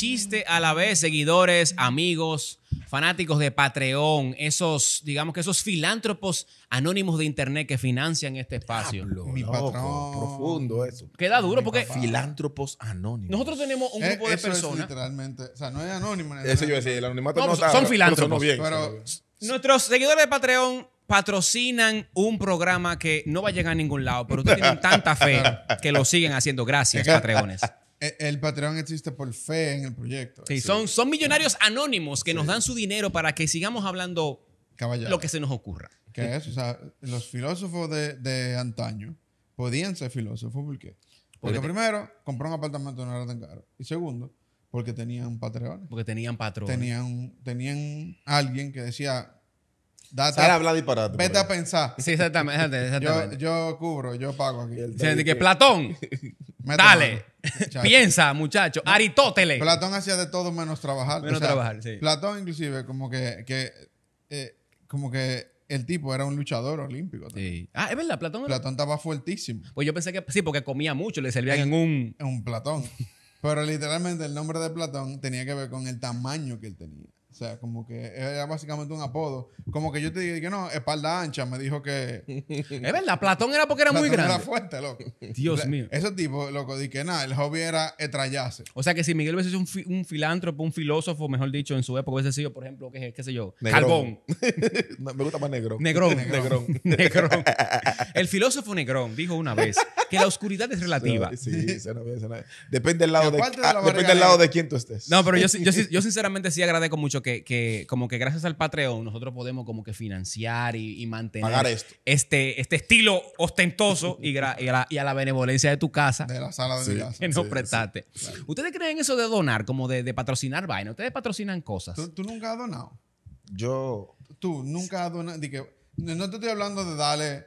chiste a la vez, seguidores, amigos, fanáticos de Patreon, esos, digamos que esos filántropos anónimos de internet que financian este espacio. mi patrón. Profundo eso. Queda duro porque. Filántropos anónimos. Nosotros tenemos un eh, grupo de personas. literalmente. O sea, no es anónimo. Eso yo decía, el anonimato no, pues, está, Son filántropos. Pero, nuestros seguidores de Patreon patrocinan un programa que no va a llegar a ningún lado, pero ustedes tienen tanta fe que lo siguen haciendo. Gracias, Patreones. Eh, el, existe por fe en el proyecto. Sí, son, son millonarios anónimos que nos dan su dinero para que sigamos hablando lo que se nos ocurra. ¿Qué es? O sea, los filósofos de, antaño podían ser filósofos, ¿por qué? Porque, porque primero, compró un apartamento no era tan caro. Y segundo, porque tenían patrón. Porque tenían patrón. Tenían, tenían alguien que decía. Date, disparate. Vete a pensar. Sí, exactamente. Yo, cubro, yo pago aquí. que Platón, Dale. Piensa, muchacho. Aristóteles. Platón hacía de todo menos trabajar. Menos trabajar, sí. Platón, inclusive, como que, eh, como que el tipo era un luchador olímpico. También. Sí. Ah, es verdad, Platón. Platón estaba fuertísimo. Pues yo pensé que sí, porque comía mucho, le servían en un. En un Platón. Pero literalmente el nombre de Platón tenía que ver con el tamaño que él tenía. O sea, como que era básicamente un apodo. Como que yo te dije que no, espalda ancha, me dijo que. es verdad, Platón era porque era muy grande. Era fuerte, loco. Dios mío. Ese tipo, loco, Dije que nada, el hobby era estrellarse. O sea que si Miguel hubiese sido un, filántropo, un filósofo, mejor dicho, en su época hubiese sido, por ejemplo, qué, qué sé yo, Negrón. me gusta más Negrón. Negrón. Negrón. Negrón. el filósofo Negrón dijo una vez que la oscuridad es relativa. Sí, sí Depende del lado, de, ah, depende del lado de quién tú estés. No, pero yo, yo sinceramente sí agradezco mucho que, como que gracias al Patreon nosotros podemos como que financiar y, mantener Este, este estilo ostentoso y, a la, benevolencia de tu casa. De la sala de casa. Que nos prestaste. ¿Ustedes creen eso de donar, como de, patrocinar vaina? ¿Ustedes patrocinan cosas? ¿Tú, nunca has donado? Yo... Tú nunca has donado... no te estoy hablando de darle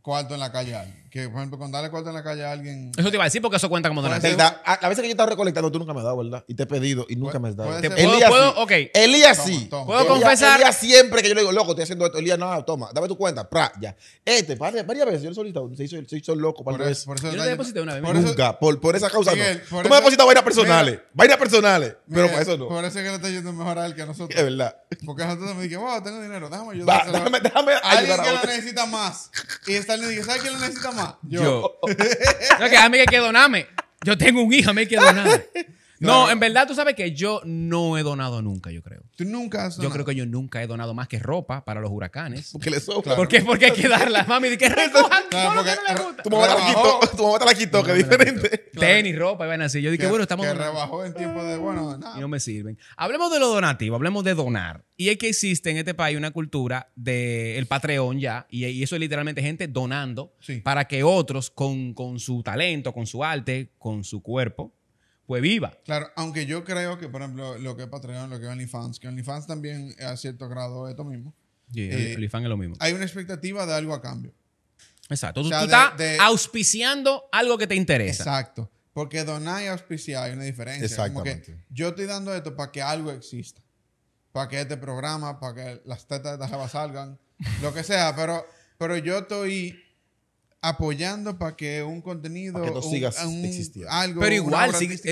cuarto en la calle a que, por ejemplo, cuando dale cuarto en la calle a alguien. Eso te iba a decir porque eso cuenta como donación. a, veces que yo estaba recolectando, tú nunca me has dado, ¿verdad? Y te he pedido y nunca me has dado. Elías ¿Puedo, sí. Elías sí. Puedo Elías, confesar. Elías siempre que yo le digo, loco, estoy haciendo esto. Elías, no, toma, dame tu cuenta. Pra, ya. Este, varias, varias veces. Yo solito, se hizo, se hizo loco. Por, eso, yo no te deposité una vez. Por nunca, por, esa causa no. tú me depositas vainas personales. vainas personales. pero para eso no. Por eso que no está yendo mejor a él que a nosotros. Es verdad. Porque nosotros me dije, wow, tengo dinero, déjame ayudar. déjame Alguien que lo necesita más. Y está le dije, ¿sabes quién lo necesita más? Yo. yo. que a mí que doname. Yo tengo un hijo, a mí que No, en verdad tú sabes que yo no he donado nunca, yo creo. Tú nunca has donado. Yo creo que yo nunca he donado más que ropa para los huracanes. Porque le sopla. ¿Por qué? Porque hay que darla, mami. ¿De qué recojan todo que no le gusta? Tu mamá te la quitó, tu mamá la diferente. Tenis, ropa y van así. Yo dije, bueno, estamos... Que rebajó en tiempo de, bueno, eh, nada. Y no me sirven. Hablemos de lo donativo, hablemos de donar. Y es que existe en este país una cultura del el Patreon ya, y, eso es literalmente gente donando para que otros con, su talento, con su arte, con su cuerpo, viva. Claro, aunque yo creo que, por ejemplo, lo que es Patreon, lo que es OnlyFans, que OnlyFans también a cierto grado es esto mismo. Sí, eh, OnlyFans es lo mismo. Hay una expectativa de algo a cambio. Exacto. tú, estás auspiciando algo que te interesa. Exacto. Porque donar y auspiciar hay una diferencia. Como que yo estoy dando esto para que algo exista. Para que este programa, para que las tetas de Tajaba salgan, lo que sea. Pero, pero yo estoy apoyando para que un contenido que no siga pero igual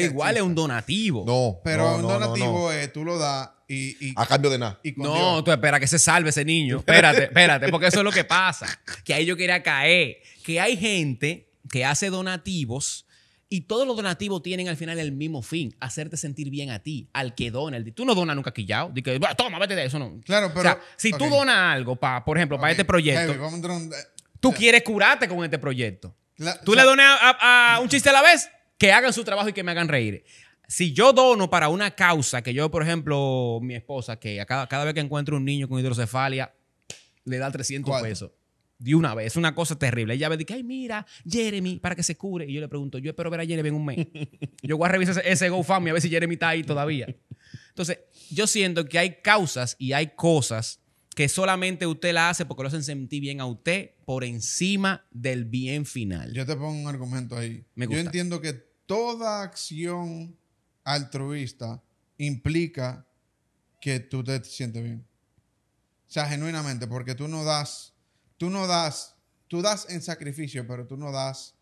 igual es un donativo no pero un donativo es eh, tú lo das y, a cambio de nada no tú espera que se salve ese niño espérate espérate porque eso es lo que pasa que ahí yo quería caer que hay gente que hace donativos y todos los donativos tienen al final el mismo fin, hacerte sentir bien a ti, al que dona. Tú no donas nunca quillado. toma, vete de eso. Claro, pero. si tú donas algo, pa, por ejemplo, para este proyecto. vamos a un, eh, Tú quieres curarte con este proyecto. Tú le dones a, un chiste a la vez, que hagan su trabajo y que me hagan reír. Si yo dono para una causa, que yo, por ejemplo, mi esposa, que cada, vez que encuentro un niño con hidrocefalia, le da 300 pesos. De una vez, es una cosa terrible. Ella me dice, ay, mira, Jeremy, para que se cure. Y yo le pregunto, yo espero ver a Jeremy en un mes. yo voy a revisar ese, ese GoFundMe a ver si Jeremy está ahí todavía. Entonces, yo siento que hay causas y hay cosas que solamente usted la hace porque lo hacen sentir bien a usted por encima del bien final. Yo te pongo un argumento ahí. Yo entiendo que toda acción altruista implica que tú te sientes bien. O sea, genuinamente, porque tú no das, tú no das, tú das en sacrificio, pero tú no das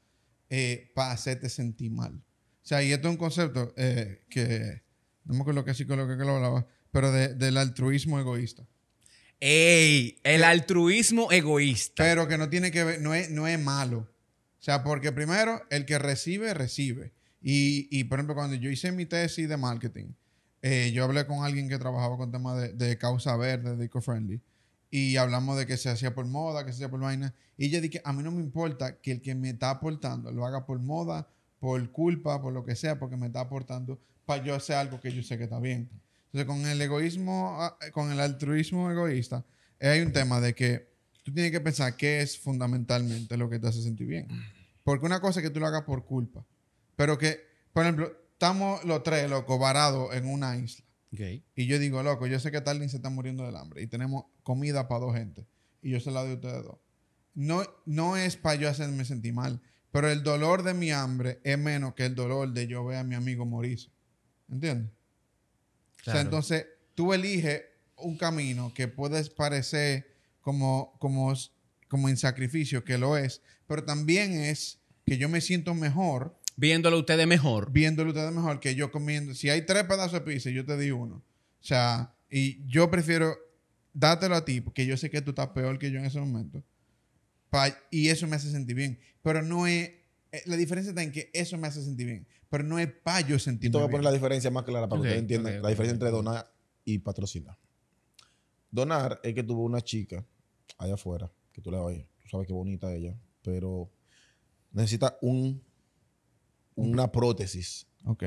eh, para hacerte sentir mal. O sea, y esto es un concepto eh, que, no me acuerdo con lo que lo hablaba, pero del altruismo egoísta. Ey, el altruismo egoísta. Pero que no tiene que ver, no es, no es malo. O sea, porque primero, el que recibe, recibe. Y, por ejemplo, cuando yo hice mi tesis de marketing, eh, yo hablé con alguien que trabajaba con temas de, de causa verde, de eco-friendly, y hablamos de que se hacía por moda, que se hacía por vaina. Y yo dije, a mí no me importa que el que me está aportando lo haga por moda, por culpa, por lo que sea, porque me está aportando para yo hacer algo que yo sé que está bien. Entonces, con el egoísmo, ah, eh, con el altruismo egoísta, eh, hay un tema de que tú tienes que pensar qué es fundamentalmente lo que te hace sentir bien. Porque una cosa es que tú lo hagas por culpa, pero que, por ejemplo, estamos los tres, loco, varados en una isla. Y yo digo, loco, yo sé que Tarlin se está muriendo del hambre y tenemos comida para dos gente. Y yo se la doy a ustedes dos. No, no es para yo hacerme sentir mal, pero el dolor de mi hambre es menos que el dolor de yo ver a mi amigo morirse. ¿Entiendes? O sea, entonces tú eliges un camino que puede parecer como, como, como en sacrificio, que lo es, pero también es que yo me siento mejor. Viéndolo ustedes mejor. Viéndolo ustedes mejor, que yo comiendo. Si hay tres pedazos de pizza, yo te di uno. O sea, y yo prefiero dátelo a ti, porque yo sé que tú estás peor que yo en ese momento. y eso me hace sentir bien. Pero no es. Eh, la diferencia está en que eso me hace sentir bien. Pero no es para yo sentirme. Te voy a poner la diferencia más clara para que ustedes entiendan la diferencia entre donar y patrocinar. Donar es que tuvo una chica allá afuera que tú la oyes, tú sabes qué bonita ella, pero necesita un, una prótesis. Ok.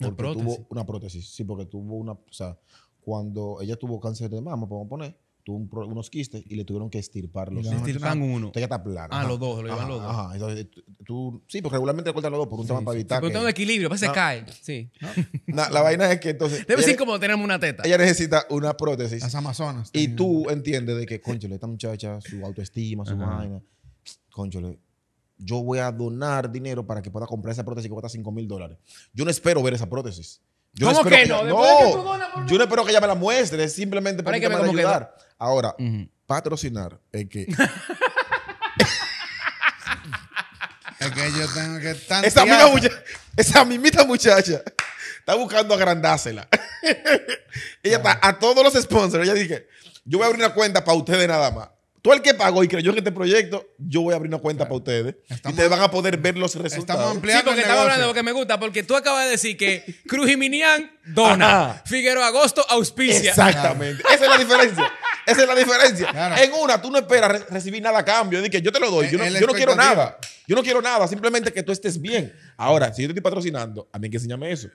una prótesis. Tuvo una prótesis, sí, porque tuvo una. O sea, cuando ella tuvo cáncer de mama, podemos poner tuvo unos quistes y le tuvieron que estirpar los Se estirpan uno. Usted ya está Ah, los dos, lo llevan los dos. Ajá, entonces tú, sí, porque regularmente le cortan los dos por un sí, tema para evitar. pero que... un equilibrio, pues no. se cae. Sí. No. la vaina es que entonces. Debe ser como tenemos una teta. Ella necesita una prótesis. Las Amazonas. Y tú entiendes de que, conchole, esta muchacha, su autoestima, su vaina. Conchole, yo voy a donar dinero para que pueda comprar esa prótesis que cuesta 5 mil dólares. Yo no espero ver esa prótesis. Yo ¿Cómo que no? no. yo no espero que ella me la muestre, simplemente para que me ayudar. Ahora, patrocinar es que. es que yo tengo que estar. Esa, misma mimita muchacha está buscando agrandársela. ella está a todos los sponsors. Ella dije: Yo voy a abrir una cuenta para ustedes nada más tú el que pagó y creyó en este proyecto, yo voy a abrir una cuenta para ustedes. y te van a poder ver los resultados. Estamos ampliando. porque hablando de lo que me gusta, porque tú acabas de decir que Cruz y Minian dona, Figueroa Agosto auspicia. Exactamente. Esa es la diferencia. Esa es la diferencia. En una, tú no esperas recibir nada a cambio. que yo te lo doy. Eh, yo no, yo no quiero nada. Yo no quiero nada. Simplemente que tú estés bien. Ahora, si yo te estoy patrocinando, a mí hay que enseñarme eso.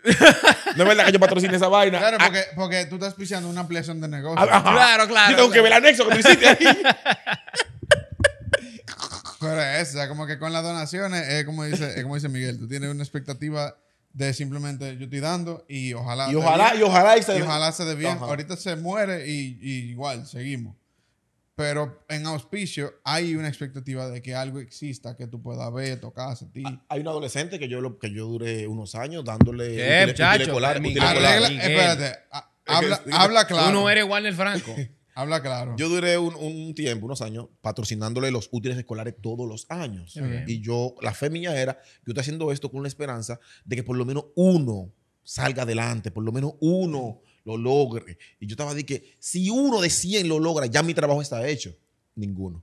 No es verdad que yo patrocine esa vaina. Claro, porque, ah. porque tú estás piciando una ampliación de negocio. Ah, claro, claro. Yo tengo que ver el anexo que tú hiciste ahí. Pero es, o sea, como que con las donaciones, es como dice, es como dice Miguel, tú tienes una expectativa de simplemente yo estoy dando y ojalá. Y ojalá, y ojalá y se, y ojalá se dé bien. Ahorita se muere y igual, seguimos. Pero en auspicio hay una expectativa de que algo exista que tú puedas ver, tocar, sentir. Ah, hay un adolescente que yo lo, que yo duré unos años dándole útiles eh, escolares. Eh, espérate, habla, habla, claro. Uno era igual del Franco. habla claro. Yo duré un, un, tiempo, unos años, patrocinándole los útiles escolares todos los años. Y yo, la fe mía era, yo estoy haciendo esto con la esperanza de que por lo menos uno salga adelante, por lo menos uno lo logre. Y yo estaba de que si uno de 100 lo logra, ya mi trabajo está hecho. Ninguno.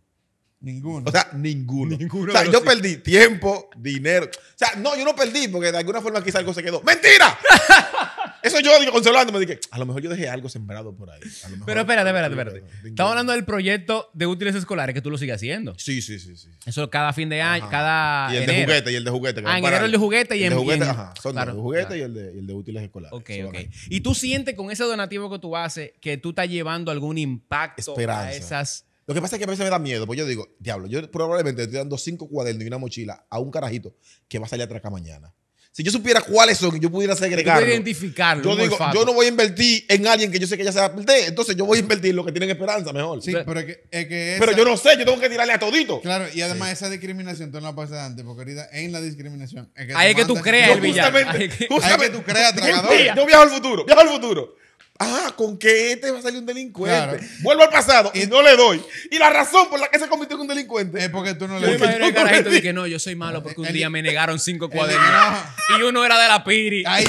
Ninguno. O sea, ninguno. ninguno o sea, yo perdí tiempo, dinero. O sea, no, yo no perdí porque de alguna forma quizá algo se quedó. ¡Mentira! Eso yo digo, me dije, a lo mejor yo dejé algo sembrado por ahí. Pero espérate, espérate, espérate. Estamos hablando del proyecto de útiles escolares que tú lo sigues haciendo. Sí, sí, sí. sí. Eso cada fin de año, cada. Y el de juguete, y el de juguete. Ah, en enero el de juguete y el juguete. ajá, son el de juguete y, el de, útiles escolares. Ok, ok. Y tú sientes con ese donativo que tú haces que tú estás llevando algún impacto Esperanza. a esas. Lo que pasa es que a veces me da miedo, porque yo digo, diablo, yo probablemente estoy dando cinco cuadernos y una mochila a un carajito que va a salir atrás mañana. Si yo supiera cuáles son que yo pudiera segregar. identificarlo. Yo digo, yo no voy a invertir en alguien que yo sé que ya se va a perder. Entonces yo voy a invertir lo que tienen esperanza mejor. Sí, pero, es que, es que pero yo no sé, yo tengo que tirarle a todito. Claro, y además esa discriminación tú no la pasas antes, porque ahorita en la discriminación. Es que Ahí es que tú creas el villano. Justamente, es que tú creas, tragador. Yo viajo al futuro, viajo al futuro. Ah, ¿con qué te este va a salir un delincuente? Vuelvo al pasado y no le doy. Y la razón por la que se convirtió en un delincuente es porque tú no le doy. carajito de que no, yo soy malo porque un día me negaron cinco cuadernos. Y uno era de la piri. Ahí,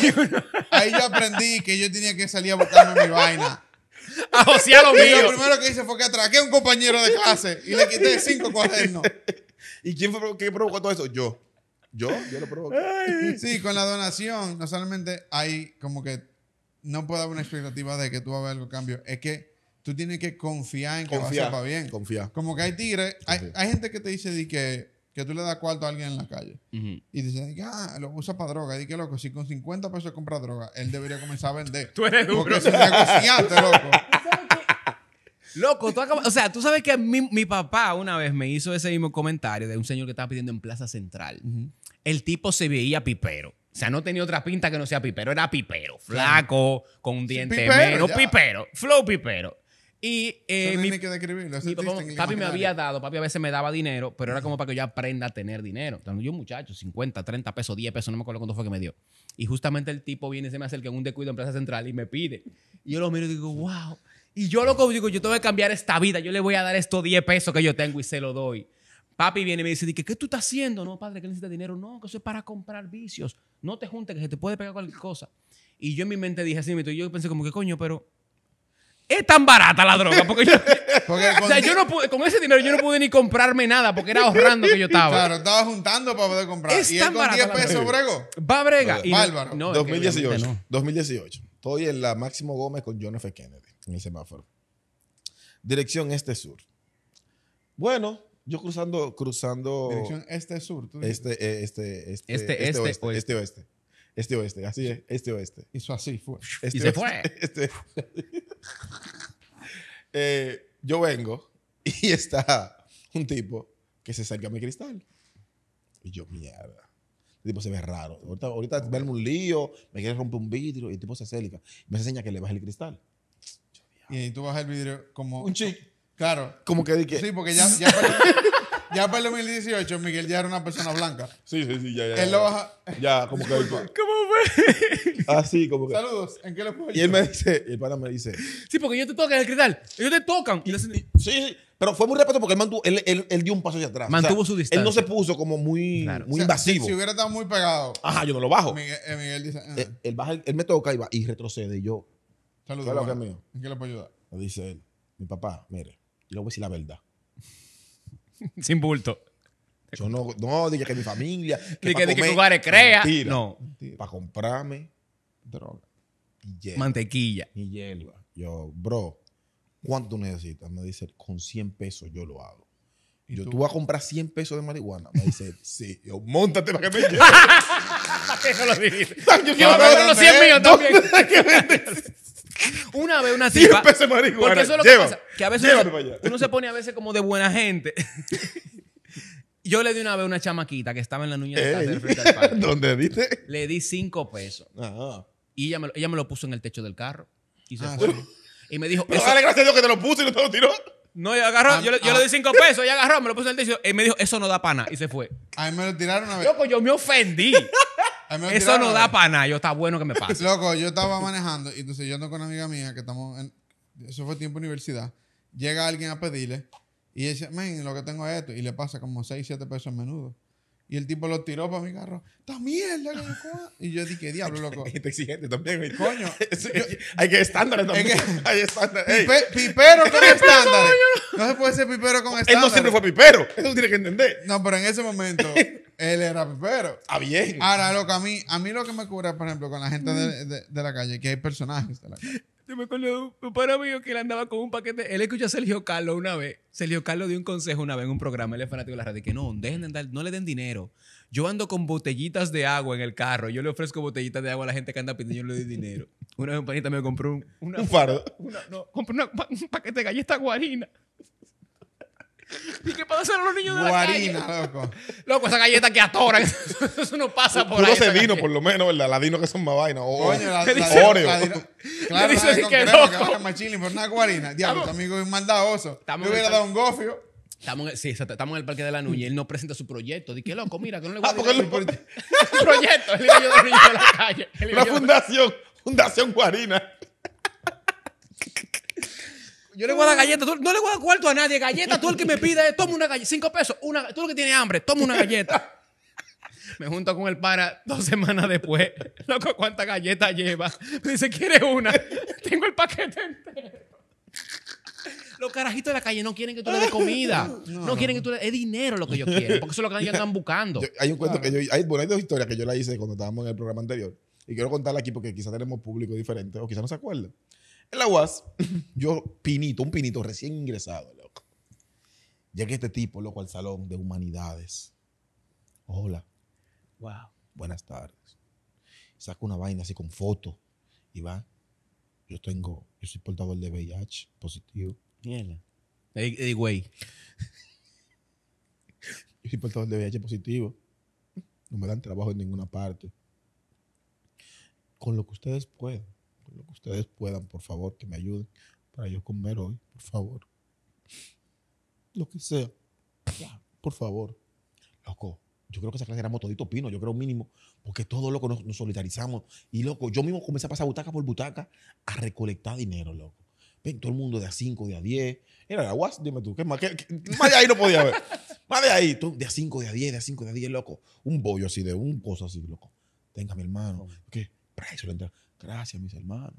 yo aprendí que yo tenía que salir a botarme mi vaina. A lo mío. Lo primero que hice fue que atraqué a un compañero de clase y le quité cinco cuadernos. ¿Y quién fue provocó todo eso? Yo. Yo, yo lo provoqué. Sí, con la donación, no solamente hay como que no puedo dar una expectativa de que tú vas a ver algo cambio. Es que tú tienes que confiar en que va a ser para bien. Confiar. Como que hay tigres, hay, gente que te dice di que, que tú le das cuarto a alguien en la calle. Y dice, ah, lo usa para droga. Y que loco, si con 50 pesos compra droga, él debería comenzar a vender. tú eres duro. Porque un este loco. Loco, tú o sea, tú sabes que mi, papá una vez me hizo ese mismo comentario de un señor que estaba pidiendo en Plaza Central. El tipo se veía pipero. O sea, no tenía otra pinta que no sea pipero. Era pipero. Flaco, con un diente pipero, Pipero. Flow pipero. Y eh, papi me había dado, papi a veces me daba dinero, pero era como para que yo aprenda a tener dinero. Entonces, yo, muchacho, 50, 30 pesos, 10 pesos, no me acuerdo cuánto fue que me dio. Y justamente el tipo viene y se me acerca en un descuido en Plaza Central y me pide. Y yo lo miro y digo, wow. Y yo loco digo, yo tengo que cambiar esta vida, yo le voy a dar estos 10 pesos que yo tengo y se lo doy. Papi viene y me dice, ¿qué tú estás haciendo? No, padre, que necesitas dinero. No, que eso es para comprar vicios. No te juntes, que se te puede pegar cualquier cosa. Y yo en mi mente dije así, y yo pensé como, ¿qué coño? Pero es tan barata la droga. Porque yo, o sea, yo no pude, con ese dinero yo no pude ni comprarme nada porque era ahorrando que yo estaba. Claro, estaba juntando para poder comprar. Es y tan él con 10 pesos brego. Va brega. Y Bárbaro. 2018. 2018. Estoy en la Máximo Gómez con John F. Kennedy en el semáforo. Dirección este-sur. Bueno, yo cruzando, cruzando. Dirección este-sur. Este, este, este, este, este, oeste, este oeste. Este oeste, así es, este oeste. Hizo así, fue. y se fue. Este, eh, yo vengo y está un tipo que se acerca a mi cristal. Y yo, mierda. El tipo se ve raro. Ahorita, ahorita okay. verme un lío, me quiere romper un vidrio y el tipo se acerca. Me enseña que le baje el cristal. y tú bajas el vidrio como. Un chico Claro. Como que dije. Sí, porque ya, ya, para, el 2018 Miguel ya era una persona blanca. Sí, sí, sí, ya, ya. Él lo baja. Ya, como que. ¿Cómo fue? Así, ah, como que. Saludos, ¿en qué le puedo ayudar? Y él me dice, y el pana me dice. Sí, porque ellos te tocan el cristal. Ellos te tocan. Y, sí, sí. Pero fue muy respeto porque él, mantuvo, él, dio un paso hacia atrás. Mantuvo su distancia. Él no se puso como muy, muy invasivo. Si, hubiera estado muy pegado. Ajá, yo no lo bajo. Miguel, eh, dice. Ah". Eh, él, baja, él me toca y, va, y retrocede. Y yo. Saludos. ¿En qué le puedo ayudar? Me dice él. Mi papá, mire. Yo le voy a decir la verdad. Sin bulto. Yo no, no, dije que mi familia. Que dije, que, que lugares crea. no. Para comprarme droga. Y Mantequilla. Y hierba. Yo, bro, ¿cuánto necesitas? Me dice, con 100 pesos yo lo hago. ¿Y yo, tú? vas a comprar 100 pesos de marihuana. Me dice, sí. Yo, montate para que me lleve. lo dije. Yo quiero comprar los 100 míos también. Una vez una tipa. pesos marihuana. Porque eso es lo que pasa. Que a veces uno se, se pone a veces como de buena gente. Yo le di una vez una chamaquita que estaba en la nuña de del frente al parque. ¿Dónde dice? Le di cinco pesos. Ajá. Y ella me, lo, ella me lo puso en el techo del carro. Y se ah, fue. Y me dijo. Pero dale gracias a Dios que te lo puso y no te lo tiró. No, ah, yo agarró. yo, ah. le- di cinco pesos. Ella agarró, me lo puso en el techo. Y me dijo, eso no da pana. Y se fue. A mí me lo tiraron una vez. Loco, yo me ofendí. Eso no da para nada. Yo está bueno que me pase. Loco, yo estaba manejando y entonces yo ando con una amiga mía que estamos en. Eso fue tiempo universidad. Llega alguien a pedirle y dice, men, lo que tengo es esto. Y le pasa como 6, 7 pesos en menudo. Y el tipo lo tiró para mi carro. está mierda! Que y yo dije, ¿qué diablo, loco? Gente exigente también, güey. Coño. hay que estándares también. hay estándares. pipero con estándares. No se puede ser pipero con estándares. Él no siempre fue pipero. Eso tiene que entender. No, pero en ese momento, él era pipero. Ah, bien. Ahora, loco, a mí, a mí lo que me cura, por ejemplo, con la gente de, de, la calle, que hay personajes de la calle. Yo me acuerdo un papá mío que él andaba con un paquete. Él escuchó a Sergio Carlos una vez. Sergio Carlos dio un consejo una vez en un programa. Él es fanático de la radio. Que no, dejen de andar, no le den dinero. Yo ando con botellitas de agua en el carro. Yo le ofrezco botellitas de agua a la gente que anda pidiendo. Yo le doy dinero. Una vez un panita me compró un, un fardo. no, compró un paquete de galletas guarina. ¿Y qué pasa a los niños Guarina, de la calle? loco. Loco, esa galleta que atora, Eso no pasa por Puro ahí. Cedino, por lo menos, ¿verdad? Ladino que son más vainas. Oh, Coño, la, la, Oreo. claro, dice que crema, loco. que más chile, pero una guarina. Diablo, tu amigo es maldadoso. Yo hubiera dado un gofio. Estamos sí, estamos en el Parque de la Nuña. Él no presenta su proyecto. Dice, loco, mira, que no le gusta. a ah, porque proyecto. el niño de la calle. La fundación, Fundación Guarina. Yo le voy a dar galletas. no le voy a dar cuarto a nadie. Galleta, tú el que me pida es toma una galleta. Cinco pesos. Una, tú el que tiene hambre, toma una galleta. Me junto con el para dos semanas después. Loco, ¿cuántas galletas lleva? Me dice, ¿quiere una? Tengo el paquete entero. Los carajitos de la calle no quieren que tú le des comida. No, quieren que tú le des dinero lo que ellos quieren. Porque eso es lo que ellos están buscando. hay un cuento que yo. bueno, hay dos historias que yo la hice cuando estábamos en el programa anterior. Y quiero contarla aquí porque quizás tenemos público diferente o quizás no se acuerda. En la yo, pinito, un pinito recién ingresado, loco. que este tipo, loco, al salón de humanidades. Hola. Wow. Buenas tardes. Saco una vaina así con foto y va. Yo tengo, yo soy portador de VIH positivo. Mierda. Ey, güey. Yo soy portador de VIH positivo. No me dan trabajo en ninguna parte. Con lo que ustedes puedan lo que ustedes puedan, por favor, que me ayuden para yo comer hoy, por favor. Lo que sea. por favor. Loco, yo creo que esa clase era motodito pino, yo creo mínimo, porque todos locos nos, solidarizamos. Y loco, yo mismo comencé a pasar butaca por butaca a recolectar dinero, loco. Ven, todo el mundo de a 5, de a 10. Era la guas, dime tú, ¿qué más? más de ahí no podía haber. Más de ahí, de a 5, de a 10, de a 5, de a 10, loco. Un bollo así, de un cosa así, loco. Tenga, mi hermano. ¿Qué? Para eso entra. Gracias, mis hermanos.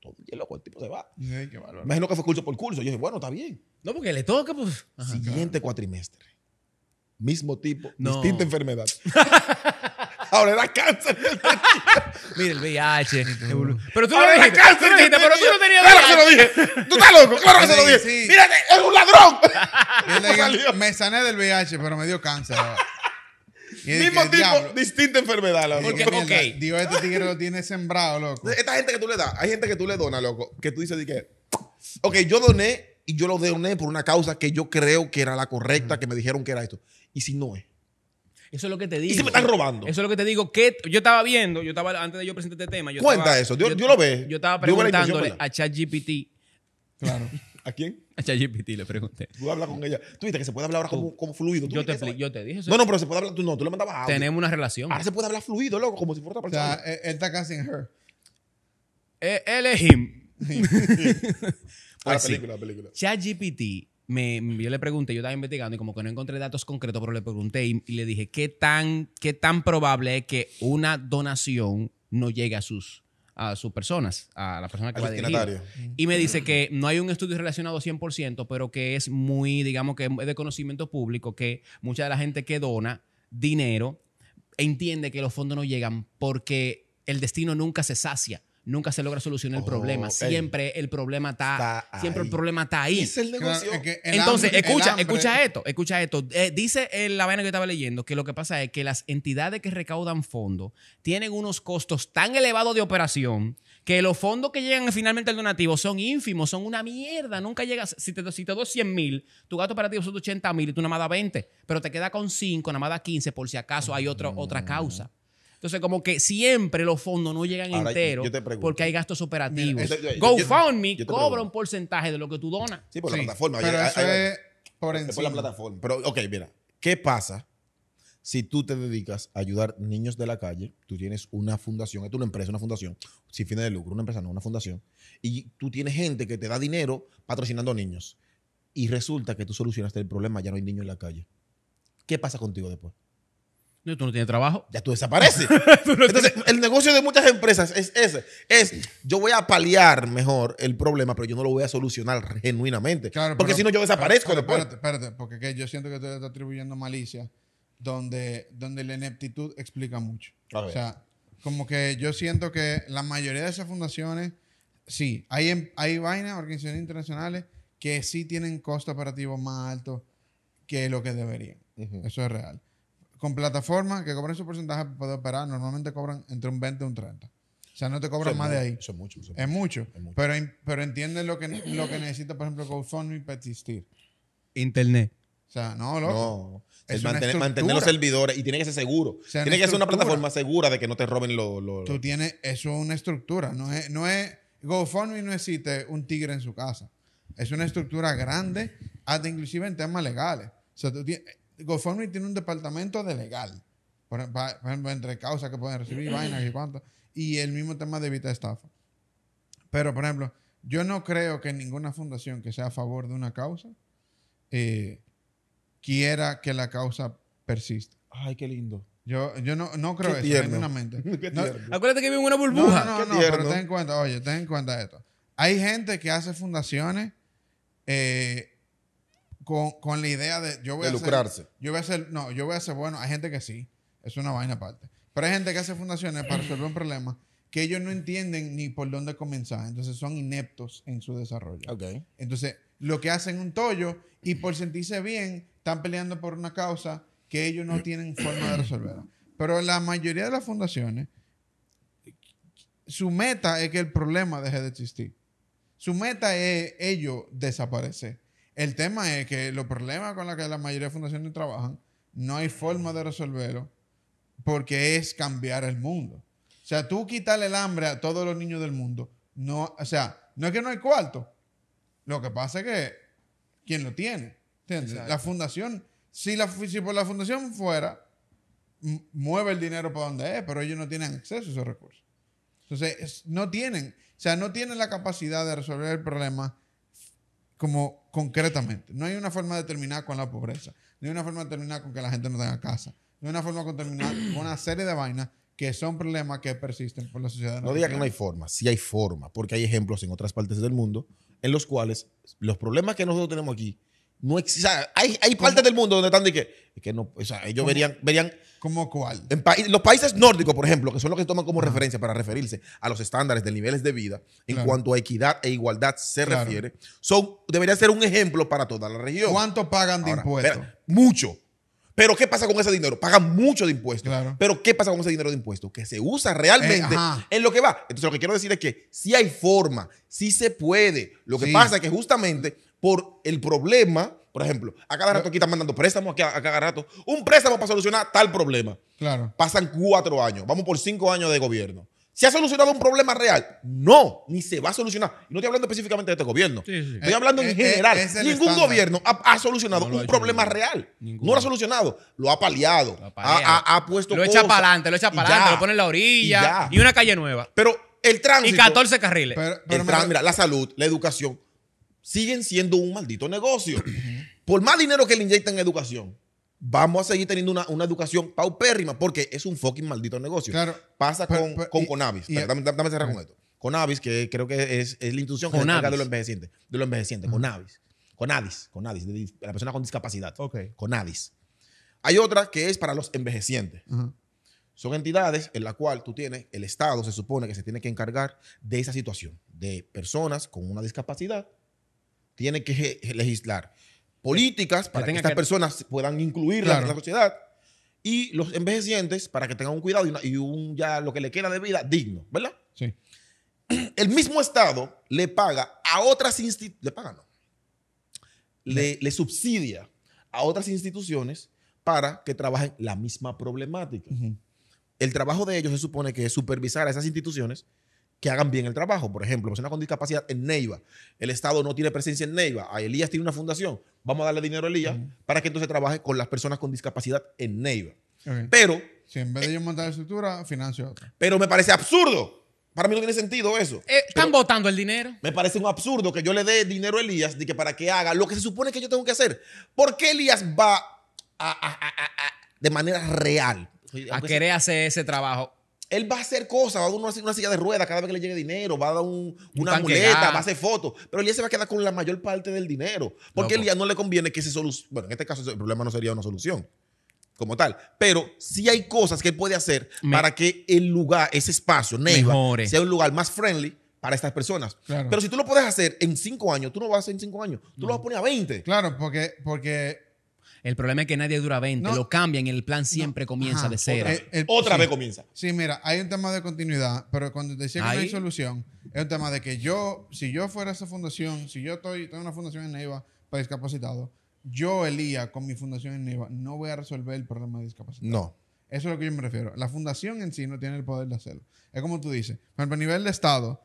Todo el loco, el tipo se va. Imagino que fue curso por curso. Yo dije, bueno, está bien. No, porque le toca, pues. Siguiente cuatrimestre. Mismo tipo, distinta enfermedad. Ahora era cáncer. Mira, el VIH. pero tú no lo dijiste. Cáncer, pero tú no tenías Claro que se lo dije. Tú estás loco. Claro que se lo dije. Mírate, es un ladrón. me sané del VIH, pero me dio cáncer. Mismo tipo, distinta enfermedad, loco. Porque, okay. Dios, este tigre lo tiene sembrado, loco. Esta gente que tú le das, hay gente que tú le donas, loco, que tú dices, de que, ok, yo doné y yo lo doné por una causa que yo creo que era la correcta, que me dijeron que era esto. Y si no es. Eso es lo que te digo. Y se me están robando. Eso es lo que te digo. yo estaba viendo, yo estaba, antes de yo presentar este tema. Cuenta eso, yo, lo veo. Yo estaba preguntándole a ChatGPT. Claro. ¿A quién? A ChatGPT le pregunté. Tú hablas con ella. Tú viste que se puede hablar ahora como, fluido. Yo te, dije eso. No, no, pero se puede hablar. Tú no, tú le mandabas audio. Tenemos una relación. Ahora se puede hablar fluido, loco, como si fuera otra persona. él, está casi en her. Eh, él es him. la película, la película. ChatGPT, me, yo le pregunté, yo estaba investigando y como que no encontré datos concretos, pero le pregunté y, le dije, ¿qué tan, ¿qué tan probable es que una donación no llegue a sus a sus personas, a la persona que va Y me dice que no hay un estudio relacionado 100%, pero que es muy, digamos que es de conocimiento público, que mucha de la gente que dona dinero entiende que los fondos no llegan porque el destino nunca se sacia nunca se logra solucionar el problema. Oh, siempre el problema está, siempre ahí. el problema está ahí. Entonces, escucha, escucha esto, escucha esto. Eh, dice eh, la vaina que yo estaba leyendo que lo que pasa es que las entidades que recaudan fondos tienen unos costos tan elevados de operación que los fondos que llegan finalmente al donativo son ínfimos, son una mierda. Nunca llegas, si te, si doy 100 mil, tu gasto operativo son 80 mil y tú nada más 20, pero te queda con 5, nada más da 15 por si acaso hay otra, otra causa. Entonces, como que siempre los fondos no llegan enteros porque hay gastos operativos. GoFundMe cobra un porcentaje de lo que tú donas. Sí, por la plataforma. por la plataforma. Pero, ok, mira, ¿qué pasa? Si tú te dedicas a ayudar niños de la calle, tú tienes una fundación, es una empresa, una fundación, sin fines de lucro, una empresa, no, una fundación, y tú tienes gente que te da dinero patrocinando niños. Y resulta que tú solucionaste el problema, ya no hay niños en la calle. ¿Qué pasa contigo después? No, tú no tienes trabajo. Ya tú desapareces. Entonces, el negocio de muchas empresas es ese. Es, yo voy a paliar mejor el problema, pero yo no lo voy a solucionar genuinamente. Claro, porque si no, yo desaparezco después. Espérate, porque yo siento que tú estás atribuyendo malicia donde, donde la ineptitud explica mucho. O sea, como que yo siento que la mayoría de esas fundaciones, sí, hay, em, hay vainas, organizaciones internacionales que sí tienen costos operativos más altos que lo que deberían. Eso es real con plataformas que cobran su porcentaje para poder operar, normalmente cobran entre un 20 y un 30. O sea, no te cobran más de ahí. Eso es mucho. es mucho. Pero, pero entiende lo que, lo que necesita, por ejemplo, GoFundMe para existir. Internet. O sea, no, loco. No. Es mantener, los servidores y tiene que ser seguro. tiene que ser una plataforma segura de que no te roben los. Tú tienes, eso es una estructura. No es, no es, GoFundMe no existe un tigre en su casa. Es una estructura grande, inclusive en temas legales. O sea, tú tienes, GoFundMe tiene un departamento de legal. Por ejemplo, entre causas que pueden recibir, vainas y cuánto. Y el mismo tema de evitar estafa. Pero, por ejemplo, yo no creo que ninguna fundación que sea a favor de una causa eh, quiera que la causa persista. Ay, qué lindo. Yo, yo no, no creo eso, genuinamente. No, acuérdate que vive una burbuja. No, no, no, pero ten en cuenta, oye, ten en cuenta esto. Hay gente que hace fundaciones eh, con, la idea de yo voy a lucrarse. Hacer, yo voy a hacer, no, yo voy a hacer bueno. Hay gente que sí, es una vaina aparte. Pero hay gente que hace fundaciones para resolver un problema que ellos no entienden ni por dónde comenzar. Entonces son ineptos en su desarrollo. Entonces, lo que hacen un tollo y por sentirse bien, están peleando por una causa que ellos no tienen forma de resolver. Pero la mayoría de las fundaciones, su meta es que el problema deje de existir. Su meta es ellos desaparecer. El tema es que los problemas con los que la mayoría de fundaciones trabajan, no hay forma de resolverlo porque es cambiar el mundo. O sea, tú quitarle el hambre a todos los niños del mundo, no, o sea, no es que no hay cuarto. Lo que pasa es que quien lo tiene, La fundación, si, la, por la fundación fuera, mueve el dinero para donde es, pero ellos no tienen acceso a esos recursos. Entonces, no tienen, o sea, no tienen la capacidad de resolver el problema como concretamente. No hay una forma de terminar con la pobreza. No hay una forma de terminar con que la gente no tenga casa. No hay una forma de terminar con una serie de vainas que son problemas que persisten por la sociedad. No diga que no hay forma, sí hay forma, porque hay ejemplos en otras partes del mundo en los cuales los problemas que nosotros tenemos aquí no existen. hay, hay partes del mundo donde están de que, que no, o sea, ellos verían ¿Cómo cuál? los países nórdicos, por ejemplo, que son los que toman como referencia para referirse a los estándares de niveles de vida en cuanto a equidad e igualdad se refiere, son, debería ser un ejemplo para toda la región. ¿Cuánto pagan de impuestos? mucho. Pero ¿qué pasa con ese dinero? Pagan mucho de impuestos. Pero ¿qué pasa con ese dinero de impuestos? Que se usa realmente eh, en lo que va. Entonces lo que quiero decir es que si hay forma, si se puede. Lo que pasa es que justamente por el problema por ejemplo, a cada rato aquí están mandando préstamos, aquí a, cada rato. Un préstamo para solucionar tal problema. Claro. Pasan cuatro años, vamos por cinco años de gobierno. ¿Se ha solucionado un problema real? No, ni se va a solucionar. no estoy hablando específicamente de este gobierno. Estoy hablando en eh, eh, general. Ningún gobierno ha, solucionado un problema real. No lo ha solucionado. Lo ha paliado. Lo ha, puesto. echa para adelante, lo echa para adelante, lo pone en la orilla. Y, una calle nueva. Pero el tránsito. Y 14 carriles. mira, la salud, la educación siguen siendo un maldito negocio. Por más dinero que le inyectan en educación, vamos a seguir teniendo una, educación paupérrima porque es un fucking maldito negocio. Pasa con, con Conavis. dame, dame, cerrar con esto. Conavis, que creo que es, la institución que se de los envejecientes. De los envejecientes. Conavis. Conadis. Conadis. De la persona con discapacidad. con Conadis. Hay otra que es para los envejecientes. Son entidades en las cuales tú tienes, el Estado se supone que se tiene que encargar de esa situación, de personas con una discapacidad tiene que legislar políticas para que, estas personas puedan incluirlas en la sociedad y los envejecientes para que tengan un cuidado y, un ya lo que le queda de vida digno, ¿verdad? Sí. El mismo Estado le paga a otras instituciones, le paga no. Le, subsidia a otras instituciones para que trabajen la misma problemática. El trabajo de ellos se supone que es supervisar a esas instituciones que hagan bien el trabajo. Por ejemplo, personas con discapacidad en Neiva. El Estado no tiene presencia en Neiva. A Elías tiene una fundación. Vamos a darle dinero a Elías para que entonces trabaje con las personas con discapacidad en Neiva. Pero... Si en vez de yo eh, montar estructura, financio otra. Pero me parece absurdo. Para mí no tiene sentido eso. Eh, están votando el dinero. Me parece un absurdo que yo le dé dinero a Elías de que para que haga lo que se supone que yo tengo que hacer. ¿Por qué Elías va de manera real? a querer hacer ese trabajo él va a hacer cosas, va a dar una, silla de ruedas cada vez que le llegue dinero, va a dar una muleta, va a hacer fotos, pero él ya se va a quedar con la mayor parte del dinero, porque a él ya no le conviene que se solucione, bueno, en este caso el problema no sería una solución como tal, pero sí hay cosas que él puede hacer para que el lugar, ese espacio, Neiva, sea un lugar más friendly para estas personas. Pero si tú lo puedes hacer en cinco años, tú no vas a hacer en cinco años, tú lo vas a poner a 20. Claro, porque, porque el problema es que nadie dura 20, lo cambian, y el plan siempre comienza de cero. Eh, Otra, vez comienza. Sí, mira, hay un tema de continuidad, pero cuando te decía que no hay solución, es un tema de que yo, si yo fuera esa fundación, si yo estoy, tengo una fundación en Neiva para discapacitados, yo, Elía, con mi fundación en Neiva, no voy a resolver el problema de discapacidad. No. Eso es lo que yo me refiero. La fundación en sí no tiene el poder de hacerlo. Es como tú dices, pero a nivel de Estado,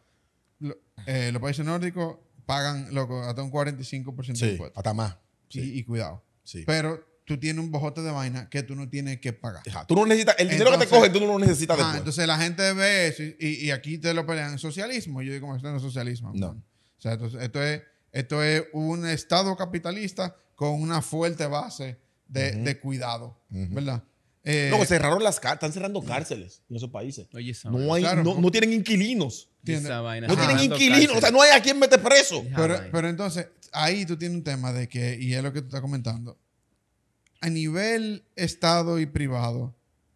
eh, los países nórdicos pagan hasta un 45% de impuestos. Hasta más. Sí. y, cuidado. Pero tú tienes un bojote de vaina que tú no tienes que pagar. Tú no necesitas, el dinero que te coge. tú no lo necesitas Entonces la gente ve eso y, aquí te lo pelean. en Socialismo. Yo digo, esto no es socialismo. No. O sea, entonces, esto, es, esto es un Estado capitalista con una fuerte base de, cuidado, ¿verdad? no, eh, cerraron las están cerrando cárceles en esos países. Oye, no, hay, no, tienen inquilinos. No tienen inquilinos, o sea, no hay a quien meter preso. pero entonces, ahí tú tienes un tema de que, y es lo que tú estás comentando, a nivel Estado y privado,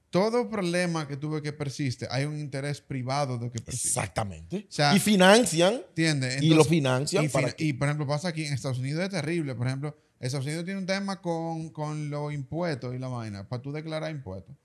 todo problema que tuve que persiste, hay un interés privado de que persiste. Exactamente. y financian. ¿Entiendes? y lo financian. Y, para y por ejemplo, pasa aquí en Estados Unidos, es terrible. Por ejemplo, Estados Unidos tiene un tema con, con los impuestos y la vaina, para tú declarar impuestos,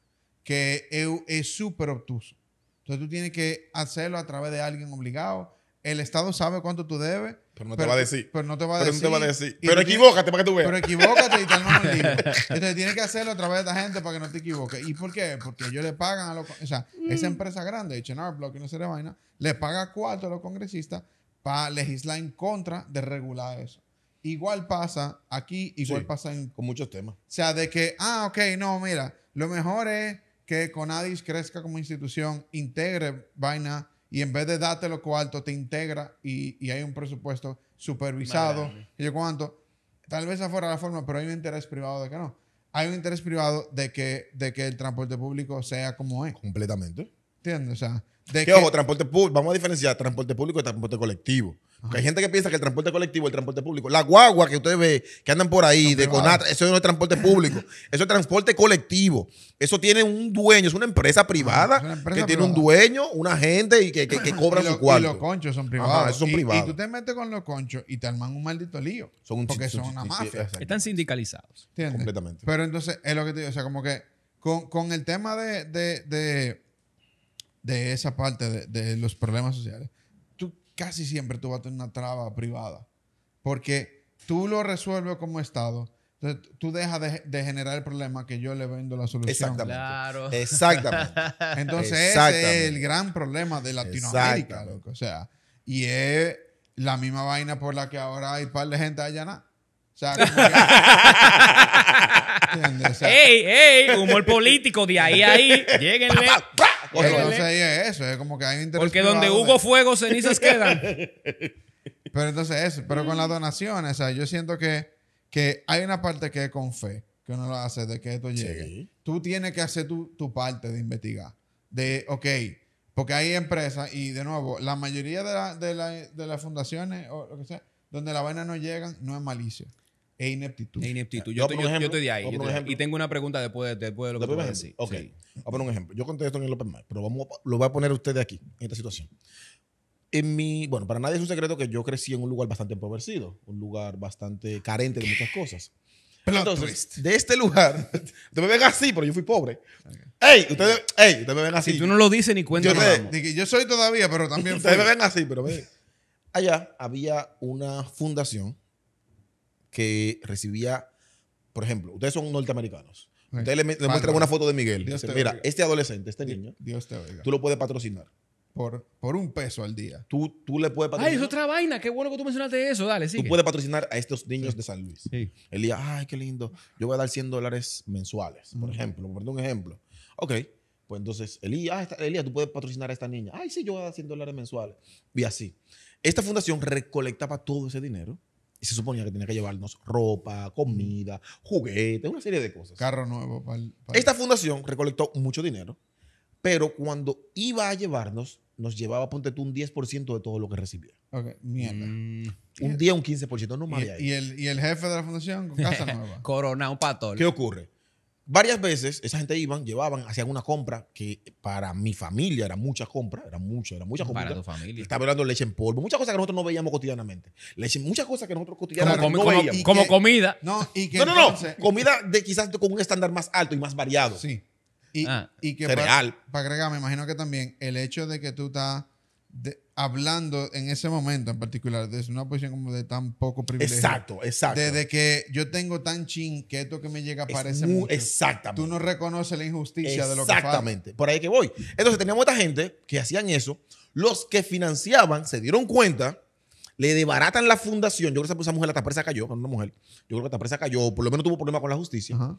que es súper obtuso. Entonces tú tienes que hacerlo a través de alguien obligado el Estado sabe cuánto tú debes. Pero no te va a decir. Pero no te va a decir. te va a decir. Pero equivócate para que tú veas. Pero equivócate y tal el libro. Entonces tienes que hacerlo a través de la gente para que no te equivoques. ¿Y por qué? Porque ellos le pagan a los. O sea, mm. esa empresa grande, H&R Block y no se le vaina, le paga cuatro a los congresistas para legislar en contra de regular eso. Igual pasa aquí, igual pasa en. Con muchos temas. O sea, de que, ah, ok, no, mira, lo mejor es que Conadis crezca como institución, integre vaina y en vez de darte lo cuarto te integra y, hay un presupuesto supervisado. Y yo cuánto. Tal vez afuera la forma, pero hay un interés privado de que no. Hay un interés privado de que, de que el transporte público sea como es. Completamente. ¿Entiendes? O sea, de que, transporte vamos a diferenciar transporte público y transporte colectivo hay gente que piensa que el transporte colectivo el transporte público. La guagua que ustedes ve que andan por ahí, de ah. eso no es transporte público. eso es transporte colectivo. Eso tiene un dueño, es una empresa ah, privada que tiene un dueño, una gente y que, que, cobra su cuarto. Y los conchos son ah, privados. privados. Y, tú te metes con los conchos y te arman un maldito lío. Son un porque son una mafia. Están sindicalizados. Completamente. Pero entonces, es lo que te digo. O sea, como que con, el tema de, de, esa parte de los problemas sociales casi siempre tú vas a tener una traba privada. Porque tú lo resuelves como Estado. Entonces, tú dejas de, generar el problema que yo le vendo la solución. Exactamente. Exactamente. Entonces, ese es el gran problema de Latinoamérica, loco. O sea, y es la misma vaina por la que ahora hay un par de gente allá nada. O sea, que, Humor político, de ahí a ahí. Lléguenle. entonces ahí es eso, es como que hay un interés. Porque donde hubo fuego, cenizas quedan. Pero entonces eso, pero con las donaciones, o sea, yo siento que, que hay una parte que es con fe, que uno lo hace de que esto llegue. Tú tienes que hacer tu, tu parte de investigar. De, ok, porque hay empresas, y de nuevo, la mayoría de, la, de, las fundaciones o lo que sea, donde la vaina no llegan, no es malicia e ineptitud. E ineptitud. Yo, estoy, yo, yo de ahí. y tengo una pregunta después, después de lo que te voy a decir. Ok. Voy a poner un ejemplo. Yo contesto en el Open Mic, pero vamos, lo voy a poner ustedes aquí, en esta situación. En mi, bueno, para nadie es un secreto que yo crecí en un lugar bastante empobrecido, un lugar bastante carente de muchas cosas. Entonces, de este lugar, ustedes me ven así, pero yo fui pobre. Okay. ¡Ey! Ustedes, hey ustedes me ven así. Si tú no lo dices ni cuenta. Yo, soy todavía, pero también. ustedes me ven así, pero ve Allá había una fundación que recibía, por ejemplo, ustedes son norteamericanos. Ustedes le, muestran una foto de Miguel. mira, este adolescente, este niño, Dios te tú lo puedes patrocinar. Por, por, un peso al día. Tú, tú le puedes patrocinar. Ay, es otra vaina. Qué bueno que tú mencionaste eso. Dale, sí. Tú puedes patrocinar a estos niños de San Luis. Sí. ay, qué lindo. Yo voy a dar 100 dólares mensuales, por ejemplo. Por un ejemplo. Ok. Pues entonces, Elías, ah, Elías, tú puedes patrocinar a esta niña. Ay, sí, yo voy a dar 100 dólares mensuales. Y así. Esta fundación recolectaba todo ese dinero y se suponía que tenía que llevarnos ropa, comida, juguetes, una serie de cosas. Carro nuevo. Para Esta fundación recolectó mucho dinero, pero cuando iba a llevarnos, nos llevaba, ponte tú, un 10% de todo lo que recibía. Ok, mierda. Mm. un día un 15%, no más. ¿Y, el, ¿Y el jefe de la fundación? Casa nueva. Corona, un pato. ¿Qué ocurre? Varias veces esa gente iban, llevaban, hacían una compra que para mi familia era mucha compra, era mucha, era mucha compra. Para tu familia. Estaba hablando de leche en polvo, muchas cosas que nosotros no veíamos cotidianamente. Leche, muchas cosas que nosotros cotidianamente como, no veíamos. Como comida. No, y que no, no, comida de quizás con un estándar más alto y más variado. Sí. Y, ah, que para, para agregar, me imagino que también el hecho de que tú estás hablando en ese momento en particular, De una posición como de tan poco privilegio. Exacto, exacto. Desde que yo tengo tan chin que esto que me llega parece muy, Exactamente. Tú no reconoces la injusticia de lo que Exactamente. Por ahí que voy. Entonces teníamos esta gente que hacían eso. Los que financiaban se dieron cuenta, le debaratan la fundación. Yo creo que esa mujer, la presa cayó, con una mujer. Yo creo que la presa cayó, por lo menos tuvo problemas con la justicia. Ajá.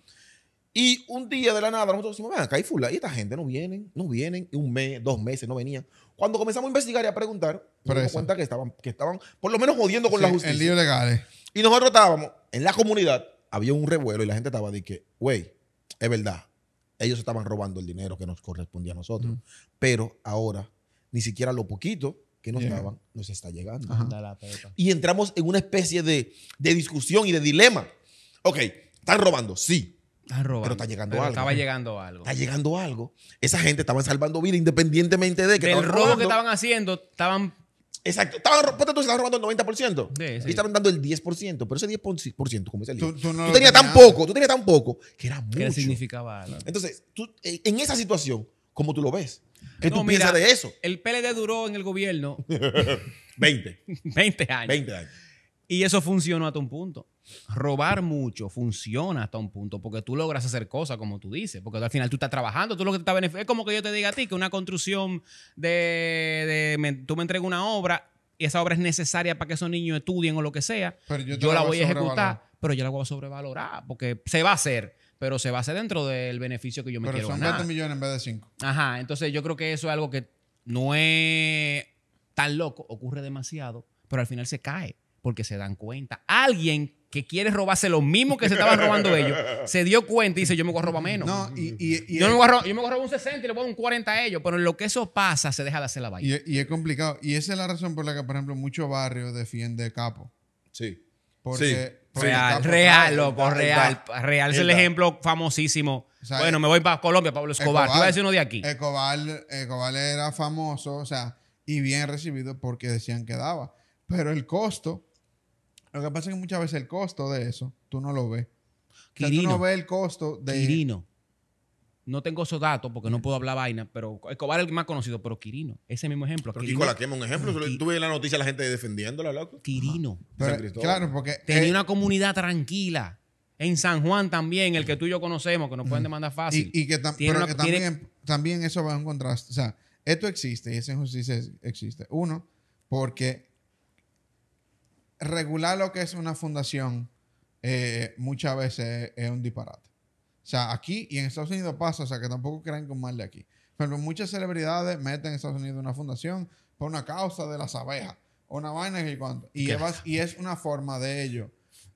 Y un día de la nada nosotros decimos, ven, acá hay fula, y esta gente no vienen, no vienen, y un mes, dos meses no venían. Cuando comenzamos a investigar y a preguntar, nos dimos cuenta que estaban, que estaban por lo menos jodiendo con la justicia. En legales. Y nosotros estábamos en la comunidad, había un revuelo y la gente estaba de que, güey, es verdad, ellos estaban robando el dinero que nos correspondía a nosotros. Pero ahora, ni siquiera lo poquito que nos daban nos está llegando. Y entramos en una especie de, de discusión y de dilema. Ok, están robando, sí, pero está llegando algo. Estaba llegando algo. Está llegando algo. Esa gente estaba salvando vida independientemente de que. El robo que estaban haciendo, estaban. Exacto. Estaban, tú, estaban robando el 90%. Y estaban dando el 10%. Pero ese 10%, como dice el tú, tú, tenías tan poco, tú tenías tan poco que era mucho. Que significaba algo. Entonces, tú, en esa situación, ¿cómo tú lo ves? ¿Qué tú piensas de eso? El PLD duró en el gobierno 20. 20 años. 20 años. Y eso funcionó hasta un punto. Robar mucho funciona hasta un punto porque tú logras hacer cosas como tú dices, porque al final tú estás trabajando, tú lo que te Es como que yo te diga a ti que una construcción de. tú me entregas una obra y esa obra es necesaria para que esos niños estudien o lo que sea. yo, la voy a ejecutar, pero yo la voy a sobrevalorar porque se va a hacer pero se va a hacer dentro del beneficio que yo me pero son millones en vez de 5. Ajá, entonces yo creo que eso es algo que no es tan loco, ocurre demasiado, pero al final se cae porque se dan cuenta. Alguien que quiere robarse lo mismo que se estaban robando ellos, se dio cuenta y dice, yo me voy a robar menos. No, y, yo, me voy a robar, un 60 y le voy a dar un 40 a ellos, pero en lo que eso pasa, se deja de hacer la vaina. Y, es complicado. Y esa es la razón por la que, por ejemplo, muchos barrios defienden capo. Sí. Porque, real, real, real. Real, es el ejemplo famosísimo. bueno, me voy para Colombia, Pablo Escobar. tú Te a decir uno de aquí. Escobar, Escobar era famoso, o sea, y bien recibido porque decían que daba. Pero el costo lo que pasa es que muchas veces el costo de eso, tú no lo ves. Quirino. tú no ves el costo de... Quirino. No tengo esos datos porque no puedo hablar vaina, pero Escobar es el más conocido, pero Quirino. Ese mismo ejemplo. Pero Quirino, la un ejemplo. en la noticia la gente defendiéndola, loco. Quirino. claro, porque... Tenía una comunidad tranquila. En San Juan también, el que tú y yo conocemos, que nos pueden demandar fácil. Y, que, también, también eso va en contraste. O sea, esto existe y esa injusticia existe. Uno, porque regular lo que es una fundación eh, muchas veces es un disparate. O sea, aquí y en Estados Unidos pasa, o sea, que tampoco crean con mal de aquí. Pero muchas celebridades meten en Estados Unidos una fundación por una causa de las abejas o una vaina y Y, y es una forma de ello